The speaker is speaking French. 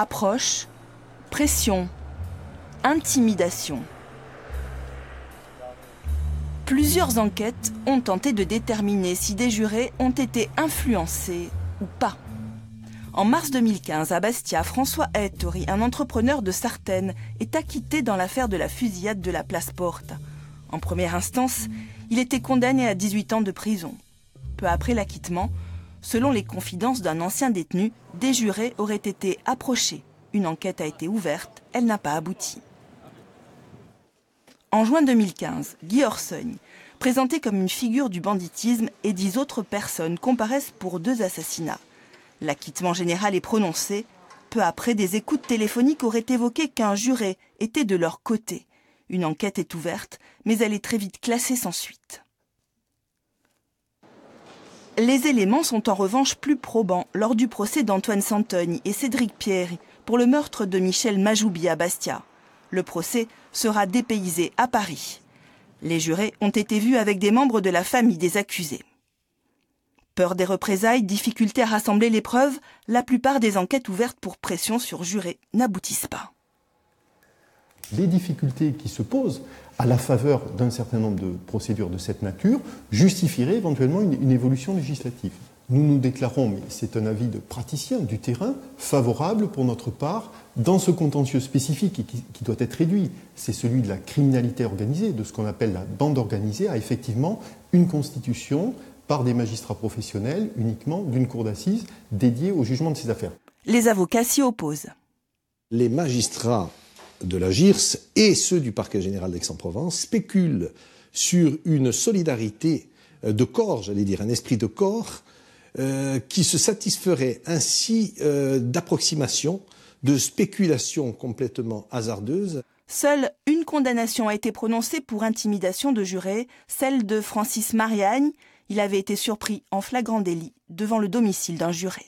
approche, pression, intimidation. Plusieurs enquêtes ont tenté de déterminer si des jurés ont été influencés ou pas. En mars 2015, à Bastia, François Ettori, un entrepreneur de Sartène, est acquitté dans l'affaire de la fusillade de la place Porte. En première instance, il était condamné à 18 ans de prison. Peu après l'acquittement, Selon les confidences d'un ancien détenu, des jurés auraient été approchés. Une enquête a été ouverte, elle n'a pas abouti. En juin 2015, Guy Orsogne, présenté comme une figure du banditisme, et dix autres personnes comparaissent pour deux assassinats. L'acquittement général est prononcé. Peu après, des écoutes téléphoniques auraient évoqué qu'un juré était de leur côté. Une enquête est ouverte, mais elle est très vite classée sans suite. Les éléments sont en revanche plus probants lors du procès d'Antoine Santogne et Cédric Pierre pour le meurtre de Michel Majoubi à Bastia. Le procès sera dépaysé à Paris. Les jurés ont été vus avec des membres de la famille des accusés. Peur des représailles, difficulté à rassembler les preuves, la plupart des enquêtes ouvertes pour pression sur jurés n'aboutissent pas les difficultés qui se posent à la faveur d'un certain nombre de procédures de cette nature justifieraient éventuellement une, évolution législative. Nous nous déclarons, mais c'est un avis de praticien du terrain, favorable pour notre part dans ce contentieux spécifique qui, qui doit être réduit. C'est celui de la criminalité organisée, de ce qu'on appelle la bande organisée, à effectivement une constitution par des magistrats professionnels uniquement d'une cour d'assises dédiée au jugement de ces affaires. Les avocats s'y opposent. Les magistrats de la GIRS et ceux du parquet général d'Aix-en-Provence spéculent sur une solidarité euh, de corps, j'allais dire, un esprit de corps euh, qui se satisferait ainsi euh, d'approximations, de spéculations complètement hasardeuses. Seule une condamnation a été prononcée pour intimidation de jurés, celle de Francis Mariagne. Il avait été surpris en flagrant délit devant le domicile d'un juré.